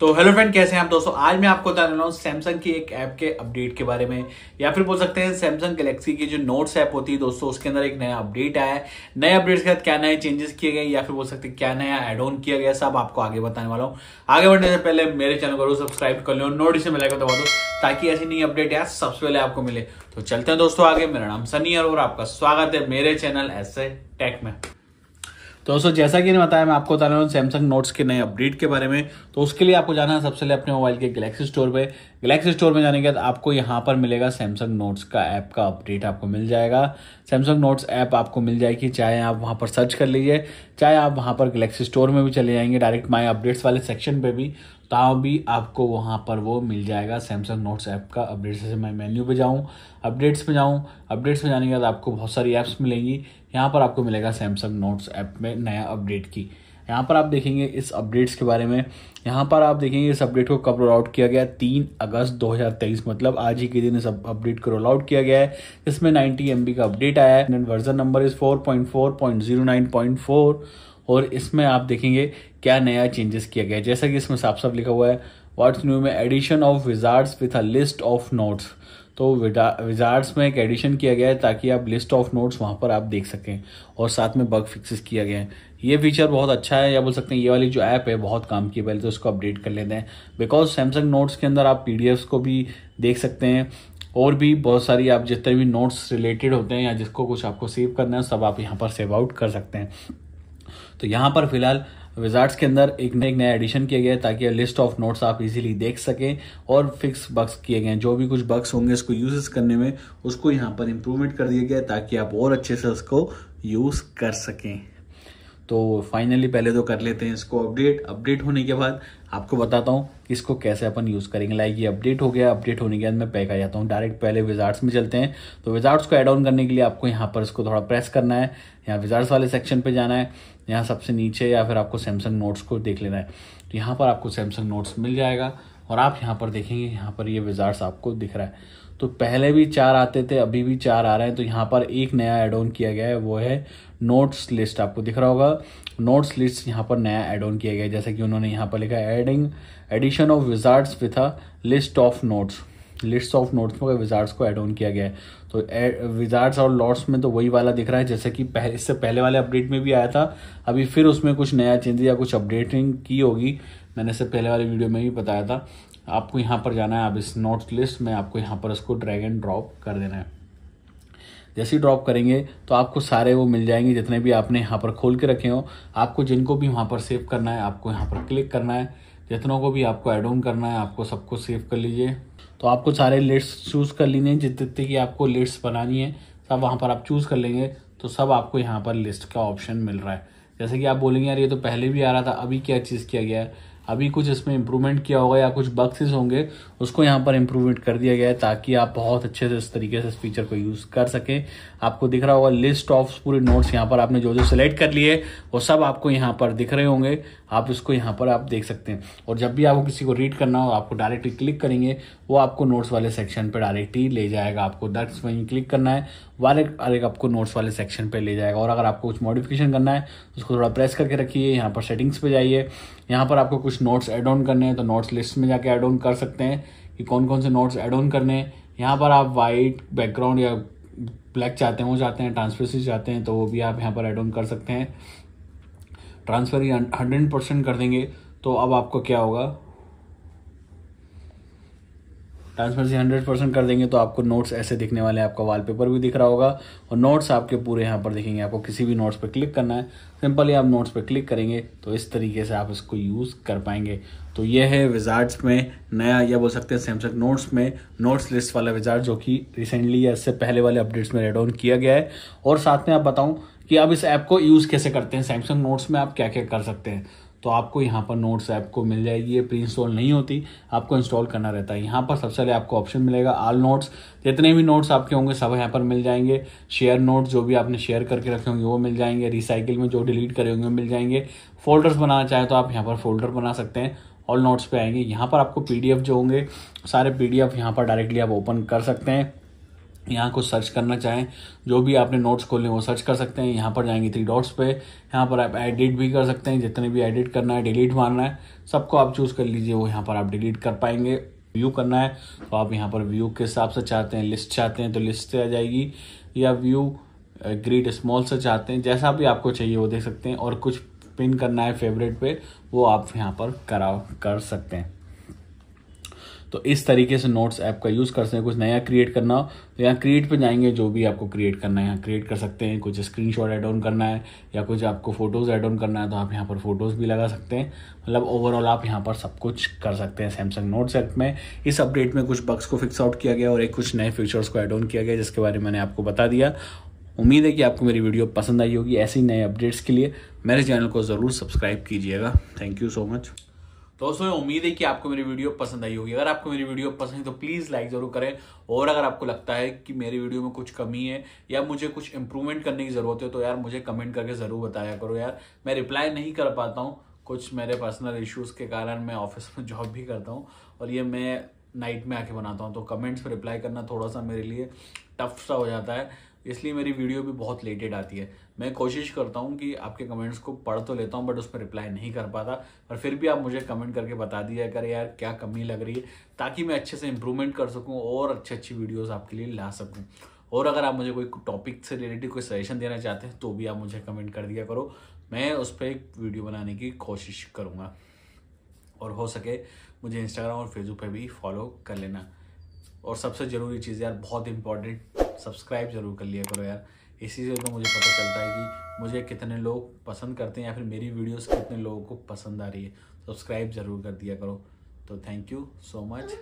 तो hello friend कैसे हैं आप दोस्तों आज मैं आपको बताने वाला हूँ सैमसंग की एक ऐप के अपडेट के बारे में या फिर बोल सकते हैं सैमसंग गैलेक्सी की जो नोट्स ऐप होती है दोस्तों उसके अंदर एक नया अपडेट आया है नए अपडेट्स के साथ क्या नए चेंजेस किए गए या फिर बोल सकते हैं क्या नया एड ऑन किया गया सब आपको आगे बताने वाला हूँ आगे बढ़ने से पहले मेरे चैनल को सब्सक्राइब कर लो नोटिस इसे मिलाकर दबा दो ताकि ऐसी नई अपडेट आए सबसे पहले आपको मिले तो चलते हैं दोस्तों आगे मेरा नाम सनी और आपका स्वागत है मेरे चैनल ऐसे टेक में तो दोस्तों जैसा कि बताया मैं आपको बता रहा हूँ सैमसंग नोट्स के नए अपडेट के बारे में तो उसके लिए आपको जाना है सबसे पहले अपने मोबाइल के गलेक्सी स्टोर पर गलेक्सी स्टोर में जाने के बाद आपको यहाँ पर मिलेगा सैमसंग नोट्स का ऐप का अपडेट आपको मिल जाएगा सैमसंग नोट्स ऐप आपको मिल जाएगी चाहे आप वहाँ पर सर्च कर लीजिए चाहे आप वहाँ पर गलेक्सी स्टोर में भी चले जाएंगे डायरेक्ट माई अपडेट्स वाले सेक्शन पर भी तो भी आपको वहाँ पर वो मिल जाएगा सैमसंग नोट्स ऐप का अपडेट्स जैसे मैं मेन्यू पर जाऊँ अपडेट्स में जाऊँ अपडेट्स में जाने के बाद आपको बहुत सारी ऐप्स मिलेंगी यहाँ पर आपको मिलेगा सैमसंग नोट्स ऐप में नया अपडेट की यहाँ पर आप देखेंगे इस अपडेट्स के बारे में यहाँ पर आप देखेंगे इस अपडेट को कब रोल आउट किया गया तीन अगस्त 2023 मतलब आज ही के दिन इस अपडेट को रोल आउट किया गया है इसमें 90 एम का अपडेट आया है वर्जन नंबर इज 4.4.09.4 और इसमें आप देखेंगे क्या नया चेंजेस किया गया जैसा कि इसमें साफ साफ लिखा हुआ है व्हाट्स न्यू में addition of wizards with a list of notes तो विजार्ड्स में एक एडिशन किया गया है ताकि आप लिस्ट ऑफ नोट्स वहां पर आप देख सकें और साथ में बग फिक्सेस किया गया है ये फीचर बहुत अच्छा है या बोल सकते हैं ये वाली जो ऐप है बहुत काम की पहले तो इसको अपडेट कर लेते हैं बिकॉज सैमसंग नोट्स के अंदर आप पी को भी देख सकते हैं और भी बहुत सारी आप जितने भी नोट्स रिलेटेड होते हैं या जिसको कुछ आपको सेव करना है सब आप यहाँ पर सेव आउट कर सकते हैं तो यहाँ पर फिलहाल विजार्ट्स के अंदर एक नया एक नया एडिशन किया गया है ताकि लिस्ट ऑफ नोट्स आप इजीली देख सकें और फिक्स बक्स किए गए हैं जो भी कुछ बक्स होंगे इसको यूजेस करने में उसको यहाँ पर इम्प्रूवमेंट कर दिया गया है ताकि आप और अच्छे से उसको यूज़ कर सकें तो फाइनली पहले तो कर लेते हैं इसको अपडेट अपडेट होने के बाद आपको बताता हूँ कि इसको कैसे अपन यूज़ करेंगे लाइक ये अपडेट हो गया अपडेट होने के बाद मैं पैक आ जाता हूँ डायरेक्ट पहले विजार्ड्स में चलते हैं तो विजार्ड्स को एड ऑन करने के लिए आपको यहाँ पर इसको थोड़ा प्रेस करना है यहाँ विजार्ड्स वाले सेक्शन पर जाना है यहाँ सबसे नीचे या फिर आपको सैमसंग नोट्स को देख लेना है तो यहाँ पर आपको सैमसंग नोट्स मिल जाएगा और आप यहाँ पर देखेंगे यहाँ पर ये विजार्ड्स आपको दिख रहा है तो पहले भी चार आते थे अभी भी चार आ रहे हैं तो यहाँ पर एक नया एड ऑन किया गया है वो है नोट्स लिस्ट आपको दिख रहा होगा नोट्स लिस्ट यहाँ पर नया एड ऑन किया गया है जैसे कि उन्होंने यहाँ पर लिखा adding addition of wizards with a list of notes list of notes में विजार्ड्स को एड ऑन किया गया है तो विजार्ड्स और लॉर्ड्स में तो वही वाला दिख रहा है जैसे कि पहले इससे पहले वाले अपडेट में भी आया था अभी फिर उसमें कुछ नया चेंज या कुछ अपडेटिंग की होगी मैंने इससे पहले वाली वीडियो में भी बताया था आपको यहाँ पर जाना है आप इस नोट लिस्ट में आपको यहाँ पर इसको ड्रैग एंड ड्रॉप कर देना है जैसे ही ड्रॉप करेंगे तो आपको सारे वो मिल जाएंगे जितने भी आपने यहाँ पर खोल के रखे हो आपको जिनको भी वहाँ पर सेव करना है आपको यहाँ पर क्लिक करना है जितनों को भी आपको एड ऑन करना है आपको सबको सेव कर लीजिए तो आपको सारे लिस्ट चूज़ कर लेने हैं जितने की आपको लिस्ट बनानी है सब वहाँ पर आप चूज़ कर लेंगे तो सब आपको यहाँ पर लिस्ट का ऑप्शन मिल रहा है जैसे कि आप बोलेंगे यार ये तो पहले भी आ रहा था अभी क्या चीज़ किया गया है अभी कुछ इसमें इम्प्रूवमेंट किया होगा या कुछ बक्सेस होंगे उसको यहाँ पर इम्प्रूवमेंट कर दिया गया है ताकि आप बहुत अच्छे से इस तरीके से इस फीचर को यूज़ कर सकें आपको दिख रहा होगा लिस्ट ऑफ पूरे नोट्स यहाँ पर आपने जो जो सिलेक्ट कर लिए वो सब आपको यहाँ पर दिख रहे होंगे आप इसको यहाँ पर आप देख सकते हैं और जब भी आपको किसी को रीड करना हो आपको डायरेक्टली क्लिक करेंगे वो आपको नोट्स वाले सेक्शन पर डायरेक्टली ले जाएगा आपको दर्ज वहीं क्लिक करना है वाले अलग आपको नोट्स वाले सेक्शन पर ले जाएगा और अगर आपको कुछ मॉडिफिकेशन करना है उसको थोड़ा प्रेस करके रखिए यहाँ पर सेटिंग्स पर जाइए यहाँ पर आपको कुछ नोट्स ऐड ऑन करने हैं तो नोट्स लिस्ट में जाके एड ऑन कर सकते हैं कि कौन कौन से नोट्स ऐड ऑन करने हैं यहाँ पर आप वाइट बैकग्राउंड या ब्लैक चाहते हैं वो चाहते हैं ट्रांसपेरेंसी चाहते हैं तो वो भी आप यहाँ पर एड ऑन कर सकते हैं ट्रांसफर हंड्रेड परसेंट कर देंगे तो अब आपको क्या होगा ट्रांसपेरेंसी हंड्रेड परसेंट कर देंगे तो आपको नोट्स ऐसे दिखने वाले हैं आपका वॉलपेपर भी दिख रहा होगा और नोट्स आपके पूरे यहाँ पर दिखेंगे आपको किसी भी नोट्स पर क्लिक करना है सिंपली आप नोट्स पर क्लिक करेंगे तो इस तरीके से आप इसको यूज़ कर पाएंगे तो ये है विजार्ड्स में नया या बोल सकते हैं सैमसंग नोट्स में नोट्स लिस्ट वाला विजार्ड जो कि रिसेंटली या इससे पहले वाले अपडेट्स में रेड ऑन किया गया है और साथ में आप बताऊं कि आप इस ऐप को यूज़ कैसे करते हैं सैमसंग नोट्स में आप क्या क्या कर सकते हैं तो आपको यहाँ पर नोट्स ऐप को मिल जाएगी ये प्री इंस्टॉल नहीं होती आपको इंस्टॉल करना रहता है यहाँ पर सबसे पहले आपको ऑप्शन मिलेगा आल नोट्स जितने भी नोट्स आपके होंगे सब यहाँ पर मिल जाएंगे शेयर नोट्स जो भी आपने शेयर करके रखे होंगे वो मिल जाएंगे रिसाइकिल में जो डिलीट करे होंगे मिल जाएंगे फोल्डर्स बनाना चाहें तो आप यहाँ पर फोल्डर बना सकते हैं ऑल नोट्स पर आएंगे यहाँ पर आपको पी जो होंगे सारे पी यहाँ पर डायरेक्टली आप ओपन कर सकते हैं यहाँ कुछ सर्च करना चाहें जो भी आपने नोट्स खोले वो सर्च कर सकते हैं यहाँ पर जाएंगे थ्री डॉट्स पे यहाँ पर आप एडिट भी कर सकते हैं जितने भी एडिट करना है डिलीट मारना है सबको आप चूज़ कर लीजिए वो यहाँ पर आप डिलीट कर पाएंगे व्यू करना है तो आप यहाँ पर व्यू के हिसाब से चाहते हैं लिस्ट चाहते हैं तो लिस्ट से आ जाएगी या व्यू ग्रीड स्मॉल से चाहते हैं जैसा भी आपको चाहिए वो देख सकते हैं और कुछ पिन करना है फेवरेट पे वो आप यहाँ पर करा कर सकते हैं तो इस तरीके से नोट्स ऐप का यूज़ कर सकते हैं कुछ नया क्रिएट करना हो तो यहाँ क्रिएट पे जाएंगे जो भी आपको क्रिएट करना है यहाँ क्रिएट कर सकते हैं कुछ स्क्रीन शॉट ऑन करना है या कुछ आपको फ़ोटोज़ एड ऑन करना है तो आप यहाँ पर फ़ोटोज़ भी लगा सकते हैं मतलब ओवरऑल आप यहाँ पर सब कुछ कर सकते हैं सैमसंग नोट्स ऐप में इस अपडेट में कुछ बक्स को फिक्स आउट किया गया और एक कुछ नए फीचर्स को एड ऑन किया गया जिसके बारे में मैंने आपको बता दिया उम्मीद है कि आपको मेरी वीडियो पसंद आई होगी ऐसी नए अपडेट्स के लिए मेरे चैनल को ज़रूर सब्सक्राइब कीजिएगा थैंक यू सो मच तो दोस्तों उम्मीद है कि आपको मेरी वीडियो पसंद आई होगी अगर आपको मेरी वीडियो पसंद है तो प्लीज़ लाइक ज़रूर करें और अगर आपको लगता है कि मेरी वीडियो में कुछ कमी है या मुझे कुछ इंप्रूवमेंट करने की ज़रूरत है तो यार मुझे कमेंट करके ज़रूर बताया करो यार मैं रिप्लाई नहीं कर पाता हूँ कुछ मेरे पर्सनल इश्यूज़ के कारण मैं ऑफिस में जॉब भी करता हूँ और ये मैं नाइट में आके बनाता हूँ तो कमेंट्स पर रिप्लाई करना थोड़ा सा मेरे लिए टफ सा हो जाता है इसलिए मेरी वीडियो भी बहुत लेटेड आती है मैं कोशिश करता हूँ कि आपके कमेंट्स को पढ़ तो लेता हूँ बट उस पर रिप्लाई नहीं कर पाता पर फिर भी आप मुझे कमेंट करके बता दिया कर यार क्या कमी लग रही है ताकि मैं अच्छे से इम्प्रूवमेंट कर सकूँ और अच्छी अच्छी वीडियोज़ आपके लिए ला सकूँ और अगर आप मुझे कोई टॉपिक से रिलेटेड कोई सजेशन देना चाहते हैं तो भी आप मुझे कमेंट कर दिया करो मैं उस पर एक वीडियो बनाने की कोशिश करूँगा और हो सके मुझे इंस्टाग्राम और फेसबुक पे भी फॉलो कर लेना और सबसे ज़रूरी चीज़ यार बहुत इंपॉर्टेंट सब्सक्राइब जरूर कर लिया करो यार इसी से तो मुझे पता चलता है कि मुझे कितने लोग पसंद करते हैं या फिर मेरी वीडियोस कितने लोगों को पसंद आ रही है सब्सक्राइब जरूर कर दिया करो तो थैंक यू सो मच